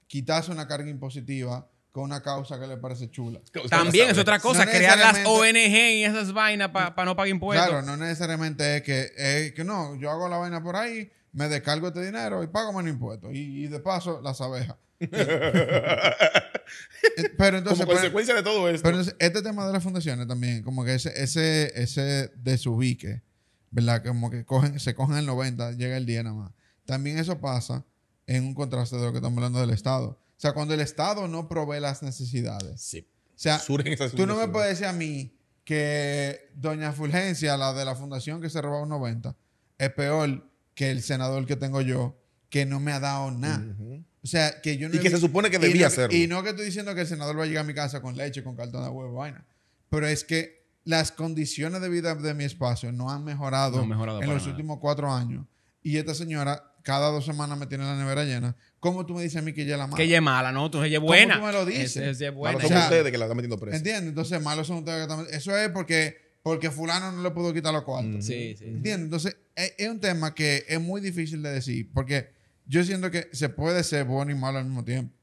quitarse una carga impositiva con una causa que le parece chula. También es otra cosa, crear las ONG y esas vainas para no pagar impuestos. Claro, no necesariamente que, es eh, que no, yo hago la vaina por ahí me descargo este dinero y pago menos impuestos. Y, de paso, las abejas. Eh, eh, pero entonces, como pues, consecuencia de todo esto. Pero entonces, este tema de las fundaciones también, como que ese, ese, ese desubique, ¿verdad? Como que cogen, se cogen el 90, llega el 10 nada más. También eso pasa en un contraste de lo que estamos hablando del Estado. O sea, cuando el Estado no provee las necesidades. Sí. O sea, tú no me puedes decir a mí que doña Fulgencia, la de la fundación que se robó un 90, es peor que el senador que tengo yo, que no me ha dado nada. O sea, que yo no. Y que se supone que debía hacerlo. Y no que estoy diciendo que el senador va a llegar a mi casa con leche, con cartón de huevo, vaina. Pero es que las condiciones de vida de mi espacio no han mejorado, en los últimos cuatro años. Y esta señora, cada dos semanas me tiene la nevera llena. ¿Cómo tú me dices a mí que ella es la mala? Que ella es mala, ¿no? tú ella es buena. ¿Cómo tú me lo dices? Es, buena. Malo son ustedes que la están metiendo presa. ¿Entiendes? Entonces, malos son ustedes que están metiendo Eso es porque porque fulano no le pudo quitar los cuartos. Sí, sí. ¿Entiendes? Entonces, es, un tema que es muy difícil de decir, porque yo siento que se puede ser bueno y malo al mismo tiempo.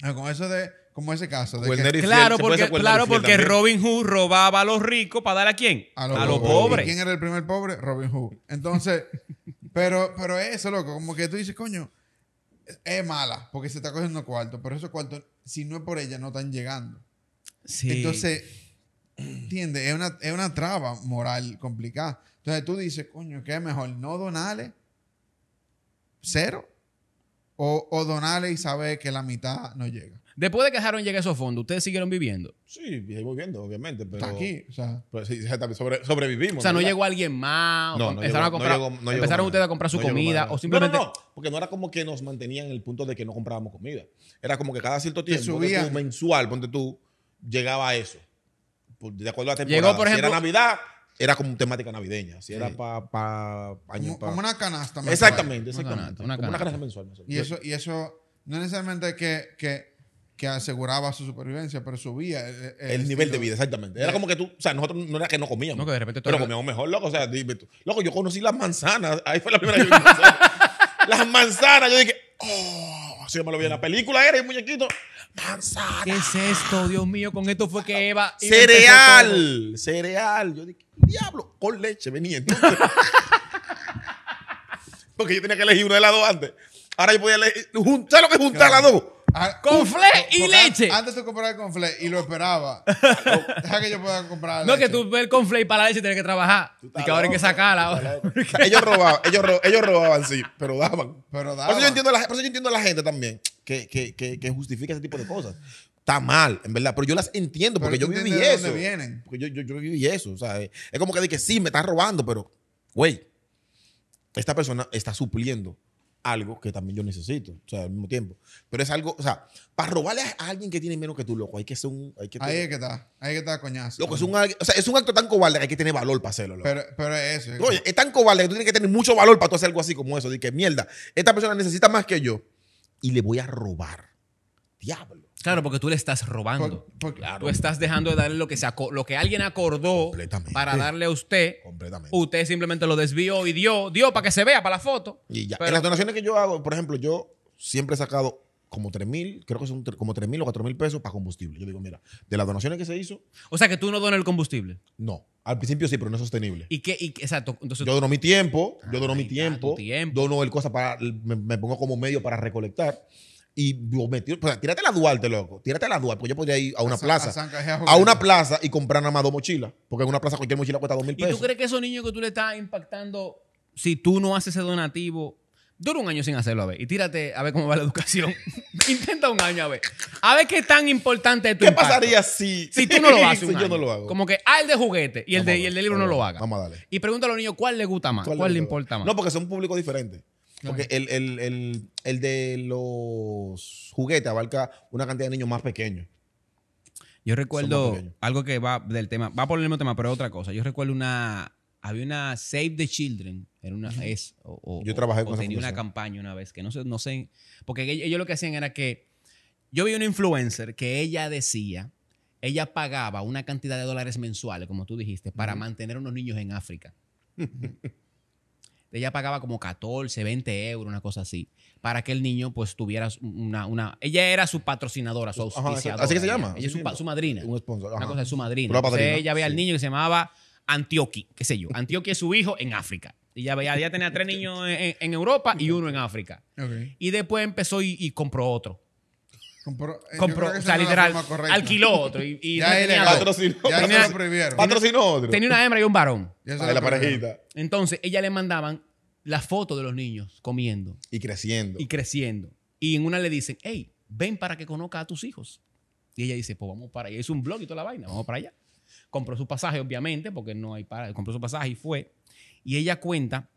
Con eso de, como ese caso. claro, porque, claro porque Robin Hood robaba a los ricos para dar a quién? A los, pobres. ¿Quién era el primer pobre? Robin Hood. Entonces, pero, pero eso, loco, como que tú dices, coño, es mala, porque se está cogiendo cuartos, pero esos cuartos, si no es por ella, no están llegando. Sí. Entonces, ¿Entiendes? Es una, traba moral complicada. Entonces tú dices, coño, ¿qué es mejor? ¿No donarle cero? O, o donarle y saber que la mitad no llega. Después de que dejaron llegue a esos fondos, ¿ustedes siguieron viviendo? Sí, seguimos viviendo, obviamente. Pero, aquí, o sea. Pues sobrevivimos. O sea, no llegó alguien más. No, no empezaron a comprar, empezaron ustedes a comprar su comida. o simplemente. No, no, porque no era como que nos mantenían en el punto de que no comprábamos comida. Era como que cada cierto tiempo, subía. un mensual, donde tú, llegaba a eso de acuerdo a la temporada. si era Navidad, era como temática navideña. Si era para pa, año. Como, pa... como, una canasta mensual. Exactamente, exactamente. Una canasta, mensual. Y, eso, y no necesariamente que, aseguraba su supervivencia, pero subía eh, eh, el, el, nivel de vida, exactamente. Era eh. como que tú, o sea, nosotros no era que no comíamos. No, que de repente Pero comíamos mejor, loco. O sea, dime tú. Loco, yo conocí las manzanas. Ahí fue la primera vez que las manzanas. Yo dije, oh, así me lo vi en la película, era el muñequito. ¿Qué es esto? Dios mío, con esto fue que Eva. cereal, cereal. Yo dije, diablo, con leche venía Porque yo tenía que elegir Uno de las dos antes. Ahora yo podía elegir, juntar lo que juntar las dos. Ah, Confle y leche. Antes tú comprabas el y lo esperaba. Deja que yo pueda comprar. No, que tú ves con y para la leche tienes que trabajar. Y que ahora hay que sacarla. ellos robaban, ellos, robaban, sí, pero daban. Pero Por, eso yo entiendo a la, gente también que, justifica ese tipo de cosas. Está mal, en verdad, pero yo las entiendo porque yo viví eso. yo, viví eso. es como que dije, sí, me están robando, pero, güey, esta persona está supliendo algo que también yo necesito, o sea, al mismo tiempo. Pero es algo, o sea, para robarle a alguien que tiene menos que tú, loco, hay que ser un... Hay que ahí es que está, ahí que está, coñazo. Loco, es un, o sea, es un acto tan cobarde que hay que tener valor para hacerlo, Pero, pero es eso. Es Oye, es tan cobarde que tú tienes que tener mucho valor para tú hacer algo así como eso, de que mierda, esta persona necesita más que yo y le voy a robar. Diablo. Claro, porque tú le estás robando. Tú estás dejando de darle lo que, se lo que alguien acordó para darle a usted. Usted simplemente lo desvió y dio, dio para que se vea, para la foto. Y ya. en las donaciones que yo hago, por ejemplo, yo siempre he sacado como 3.000, mil, creo que son como 3.000 mil o 4.000 mil pesos para combustible. Yo digo, mira, de las donaciones que se hizo. O sea, que tú no donas el combustible. No. Al principio sí, pero no es sostenible. ¿Y qué? exacto. yo dono mi tiempo, yo dono mi tiempo, dono el cosa para, me, pongo como medio para recolectar. Y metió. tírate la Duarte, loco. Tírate la Duarte. Porque yo podría ir a una plaza. a, una plaza y comprar nada más dos mochilas. Porque en una plaza cualquier mochila cuesta dos mil pesos. ¿Y tú crees que esos niños que tú le estás impactando, si tú no haces ese donativo, dura un año sin hacerlo, a ver. Y tírate a ver cómo va la educación. Intenta un año, a ver. A ver qué tan importante es tu ¿Qué pasaría si... Si tú no lo haces si yo no lo hago. Como que, ah, el de juguete y el, de, libro no lo haga. Vamos a darle. Y pregunta a los niños cuál les gusta más, cuál, le importa más. No, porque son un público diferente porque el, el, de los juguetes abarca una cantidad de niños más pequeños. Yo recuerdo algo que va del tema, va por el mismo tema, pero otra cosa. Yo recuerdo una, había una Save the Children, era una, es, o, o, yo trabajé o, tenía una campaña una vez, que no sé, no sé, porque ellos lo que hacían era que, yo vi una influencer que ella decía, ella pagaba una cantidad de dólares mensuales, como tú dijiste, para mantener a unos niños en África. ella pagaba como 14, 20 euros, una cosa así, para que el niño pues tuviera una... una ella era su patrocinadora, su auspiciadora. así que se llama. Ella, es su, madrina. Una cosa de su madrina. Entonces, ella veía al niño que se llamaba Antioqui, qué sé yo. Antioqui es su hijo en África. Y ya veía, ya tenía tres niños en, Europa y uno en África. Y después empezó y compró otro Compró, eh, o sea, literal, alquiló otro. Y, ya tenía patrocinó, patrocinó otro. Tenía una hembra y un varón. Ya la parejita. Entonces, ella le mandaban la foto de los niños comiendo. Y creciendo. Y creciendo. Y en una le dicen, hey, ven para que conozca a tus hijos. Y ella dice, pues vamos para allá. Hizo un blog y toda la vaina, vamos para allá. Compró su pasaje, obviamente, porque no hay para. Compró su pasaje y fue. Y ella cuenta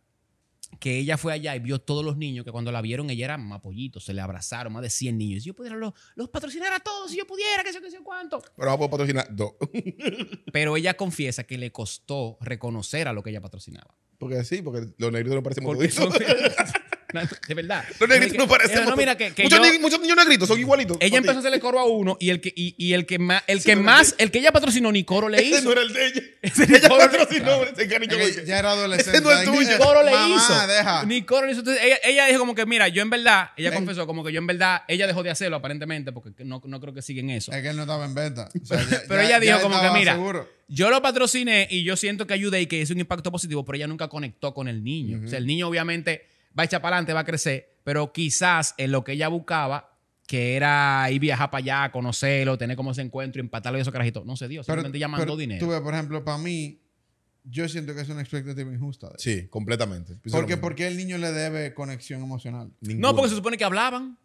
que ella fue allá y vio todos los niños, que cuando la vieron ella era más pollito, se le abrazaron más de 100 niños. Si yo pudiera los, patrocinar a todos, si yo pudiera, que sé, que sé cuánto. Pero vamos a patrocinar dos. Pero ella confiesa que le costó reconocer a lo que ella patrocinaba. Porque sí, porque los negritos no parecen porque, de verdad. Los negritos no parecen. muchos, niños negritos son igualitos. Ella empezó a hacerle coro a uno y el que, y, el que más, el que más, el que ella patrocinó ni coro le hizo. Ese no era el de ella. ella patrocinó ese ya era adolescente. no es Ni coro le hizo. Ni coro le hizo. ella, dijo como que, mira, yo en verdad, ella confesó como que yo en verdad, ella dejó de hacerlo aparentemente porque no, no creo que en eso. Es que él no estaba en venta. pero ella dijo como que, mira, yo lo patrociné y yo siento que ayudé y que hice un impacto positivo, pero ella nunca conectó con el niño. O sea, el niño obviamente va a echar para adelante, va a crecer, pero quizás en lo que ella buscaba que era ir viajar para allá, conocerlo, tener como ese encuentro, empatarlo y eso carajito. No se dio, simplemente ya mandó dinero. por ejemplo, para mí, yo siento que es una expectativa injusta. sí, completamente. Porque, ¿Por qué el niño le debe conexión emocional? No, porque se supone que hablaban.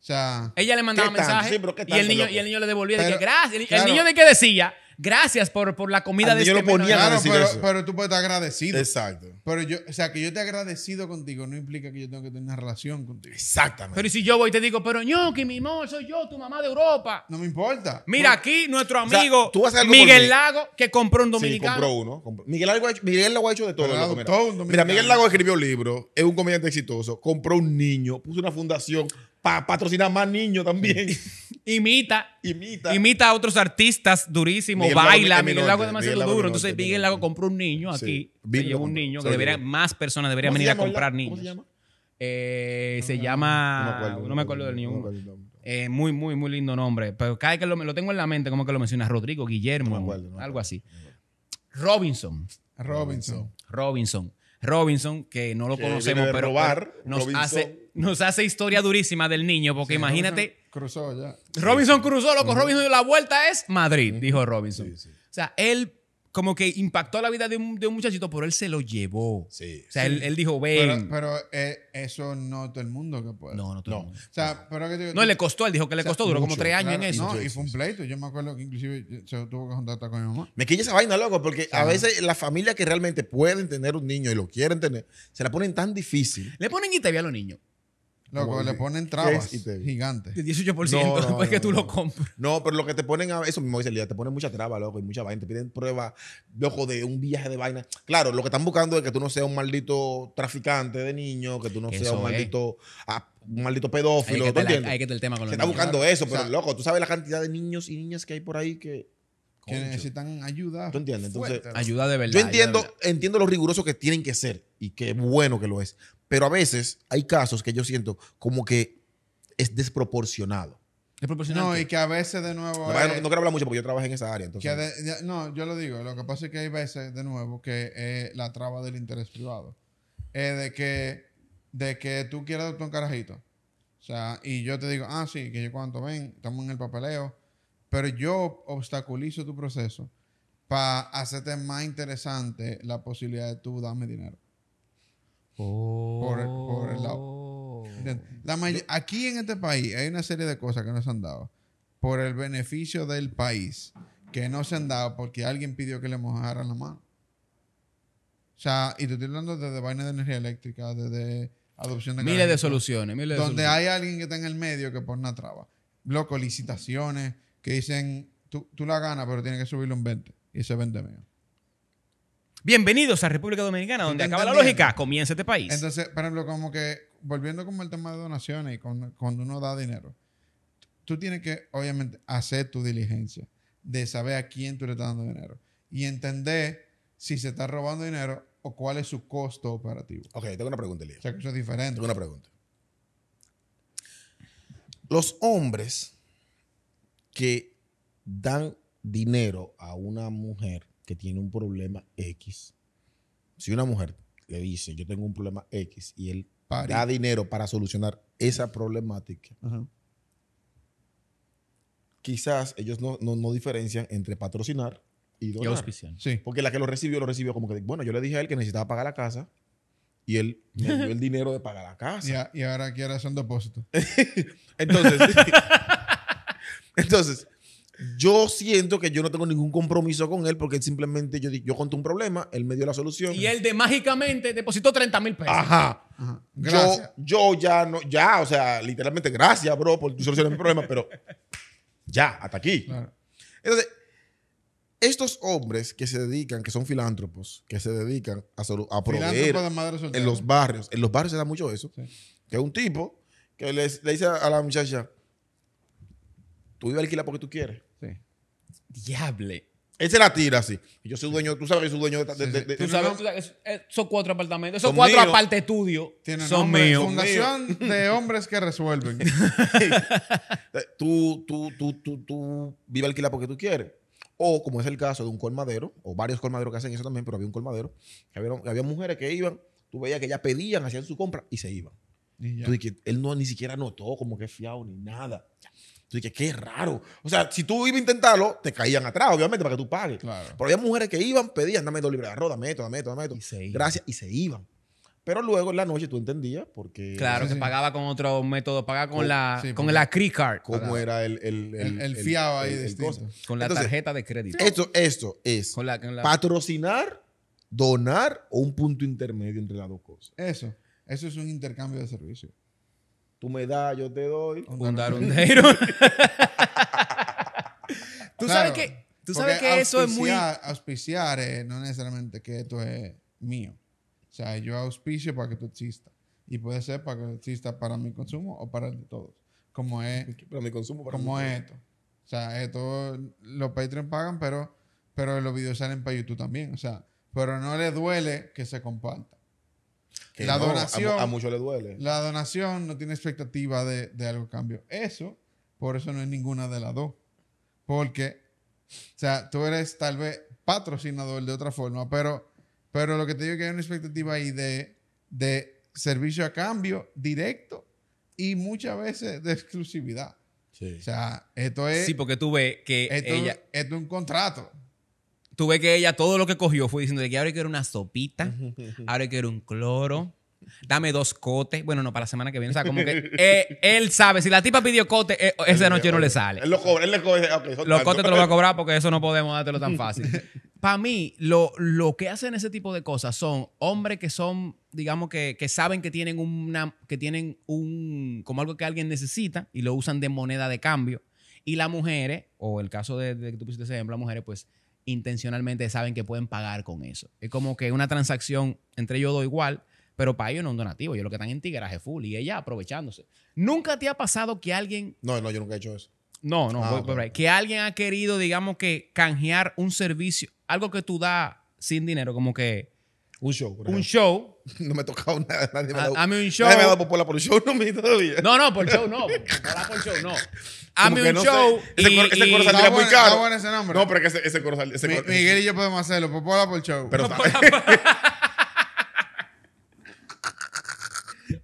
O sea, ella le mandaba mensajes y, el niño, y el niño le devolvía. de que, gracias. el niño de qué decía, gracias por, por la comida de yo este lo ponía pero, tú puedes estar agradecido. Exacto. Pero yo, o sea, que yo te agradecido contigo no implica que yo tenga que tener una relación contigo. Exactamente. Pero si yo voy y te digo, pero ñoqui, mi amor, soy yo, tu mamá de Europa. No me importa. Mira, aquí nuestro amigo Miguel Lago, que compró un dominicano. Sí, compró uno. Miguel, Lago, Miguel ha hecho de todo. mira. mira, Miguel Lago escribió un libro, es un comediante exitoso, compró un niño, puso una fundación para patrocinar más niños también. Imita. Imita. Imita a otros artistas durísimos, baila. Miguel, Lago es demasiado duro. Entonces Miguel Lago compró un niño aquí. un niño que debería, más personas deberían venir a comprar niños. ¿Cómo se llama? Eh, no, se llama. No, me acuerdo, del niño. Eh, muy, muy, muy lindo nombre. Pero cada vez que lo, lo tengo en la mente, como que lo mencionas, Rodrigo, Guillermo, algo así. Robinson. Robinson. Robinson. Robinson, que no lo conocemos, pero, nos, hace, nos hace historia durísima del niño, porque imagínate Cruzó ya. Robinson cruzó, loco. Robinson la vuelta es Madrid, dijo Robinson. O sea, él como que impactó la vida de un, muchachito, pero él se lo llevó. Sí. O sea, Él, dijo, ven. Pero, eh, eso no todo el mundo que puede. No, no todo el mundo. O sea, pero que no, le costó, él dijo que le costó, duro duró como tres años en eso. No, y fue un pleito. Yo me acuerdo que inclusive se tuvo que hasta con mi mamá. Me quilla esa vaina, loco, porque a veces las familias que realmente pueden tener un niño y lo quieren tener, se la ponen tan difícil. Le ponen ITV a los niños. Loco, le ponen trabas este, gigantes. 18%, después que tú lo compras. No, pero lo que te ponen a eso mismo dice día, te ponen mucha traba, loco, y mucha vaina. Te piden pruebas, loco, de un viaje de vaina. Claro, lo que están buscando es que tú no seas un maldito traficante de niños, que tú no seas un maldito, ah, maldito pedófilo. Hay el tema con Se está buscando eso, pero loco, tú sabes la cantidad de niños y niñas que hay por ahí que necesitan ayuda. ¿Tú entiendes? ayuda de verdad. Yo entiendo, entiendo lo riguroso que tienen que ser y qué bueno que lo es. Pero a veces hay casos que yo siento como que es desproporcionado. No, y que a veces de nuevo. No, quiero hablar mucho porque yo trabajo en esa área. Entonces... no, yo lo digo. Lo que pasa es que hay veces de nuevo que eh, la traba del interés privado. Eh, de, que, de que tú quieras adoptar un carajito. O sea, y yo te digo, ah, sí, que yo cuando ven, estamos en el papeleo. Pero yo obstaculizo tu proceso para hacerte más interesante la posibilidad de tú darme dinero. Por, por, el lado. Oh. aquí en este país hay una serie de cosas que no se han dado por el beneficio del país que no se han dado porque alguien pidió que le mojaran la mano. O sea, y te estoy hablando desde vaina de energía eléctrica, desde adopción de... Miles de soluciones, Donde hay alguien que está en el medio que pone una traba. Loco, licitaciones que dicen, tú, tú la ganas, pero tienes que subirlo un 20. Y ese 20 mío. Bienvenidos a República Dominicana, donde acaba la lógica, comienza este país. Entonces, por ejemplo, como que volviendo como el tema de donaciones y cuando uno da dinero, tú tienes que, obviamente, hacer tu diligencia de saber a quién tú le estás dando dinero y entender si se está robando dinero o cuál es su costo operativo. Ok, tengo una pregunta, Elías. O sea, que eso es diferente. Tengo una pregunta. Los hombres que dan dinero a una mujer que tiene un problema X, si una mujer le dice, yo tengo un problema X, y él da dinero para solucionar esa problemática, quizás ellos no, no, diferencian entre patrocinar y donar. Porque la que lo recibió, lo recibió como que, bueno, yo le dije a él que necesitaba pagar la casa, y él me dio el dinero de pagar la casa. Y, y ahora quiere hacer un depósito. entonces, entonces, yo siento que yo no tengo ningún compromiso con él porque él simplemente yo, yo conté un problema, él me dio la solución. Y él de mágicamente depositó 30 mil pesos. Ajá. Yo, ya no, ya, o sea, literalmente, gracias, bro, por tu solución mi problema, pero ya, hasta aquí. Entonces, estos hombres que se dedican, que son filántropos, que se dedican a, a proveer en los barrios, en los barrios se da mucho eso, que un tipo que le dice a la muchacha, tú vives alquila porque tú quieres diable. Él se la tira así. Yo soy dueño, tú sabes que soy dueño de. ¿Tú sabes, cuatro apartamentos, esos son cuatro aparte estudios son míos. Fundación de hombres que resuelven. Eh, tú, tú, tú, tú, tú, vive alquila porque tú quieres. O, como es el caso de un colmadero, o varios colmaderos que hacen eso también, pero había un colmadero, que había, había mujeres que iban, tú veías que ya pedían, hacían su compra y se iban. él no ni siquiera notó como que fiado ni nada. Yo dije, qué raro. O sea, si tú ibas a intentarlo, te caían atrás, obviamente, para que tú pagues. Pero había mujeres que iban, pedían, dame dos libras de arroz, dame esto, dame esto, dame esto. Gracias, y se iban. Pero luego en la noche tú entendías porque... Claro, que pagaba con otro método, pagaba con, la sí, la card. Como era el... El, el, ahí Con la tarjeta de crédito. Esto, esto es patrocinar, donar o un punto intermedio entre las dos cosas. Eso. Eso es un intercambio de servicios. Tú me das, yo te doy. Un Tú sabes que, tú sabes que eso es muy. Auspiciar eh, no necesariamente que esto es mío. O sea, yo auspicio para que tú exista. Y puede ser para que exista para mi consumo o para el de todos. Como es. Para mi consumo, para Como esto. O sea, esto los Patreon pagan, pero, pero los videos salen para YouTube también. O sea, pero no le duele que se comparta la donación. A, muchos le duele. La donación no tiene expectativa de, de algo cambio. Eso, por eso no es ninguna de las dos. Porque, o sea, tú eres tal vez patrocinador de otra forma, pero, pero lo que te digo es que hay una expectativa ahí de, de servicio a cambio directo y muchas veces de exclusividad. Sí. O sea, esto es. Sí, porque tú ves que ella. Esto es un contrato tuve que ella todo lo que cogió fue diciendo que ahora quiero una sopita, ahora quiero un cloro, dame dos cotes. Bueno, no, para la semana que viene. O sea, como que eh, él sabe, si la tipa pidió cote, eh, esa noche no le sale. Él lo cobra, él le cobra. los cotes te los va a cobrar porque eso no podemos dártelo tan fácil. para mí, lo, lo, que hacen ese tipo de cosas son hombres que son, digamos, que, que, saben que tienen una, que tienen un, como algo que alguien necesita y lo usan de moneda de cambio. Y las mujeres, o el caso de, de que tú pusiste ese ejemplo, las mujeres, pues intencionalmente saben que pueden pagar con eso. Es como que una transacción entre ellos dos igual, pero para ellos no es un donativo. yo lo que están en tigraje full y ella aprovechándose. ¿Nunca te ha pasado que alguien... No, no, yo nunca he hecho eso. No, no, ah, que alguien ha querido, digamos que, canjear un servicio, algo que tú das sin dinero, como que... Un show. un show. No me ha tocado nada. me ha a, mí un show. me por, show, no me todavía. No, no, por show no. por show no. Amigo un show. Ese, coro, muy caro. bueno ese nombre. No, pero que ese, ese coro Miguel y yo podemos hacerlo. Popola por show. Pero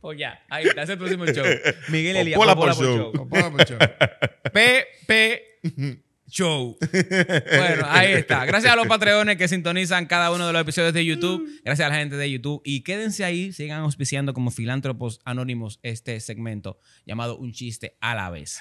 Pues ya, ahí está, es el próximo show. Miguel Popola, por, show. Popola por show. P, P, show. Bueno, ahí está. Gracias a los patreones que sintonizan cada uno de los episodios de YouTube. Gracias a la gente de YouTube. Y quédense ahí, sigan auspiciando como filántropos anónimos este segmento llamado Un chiste a la vez.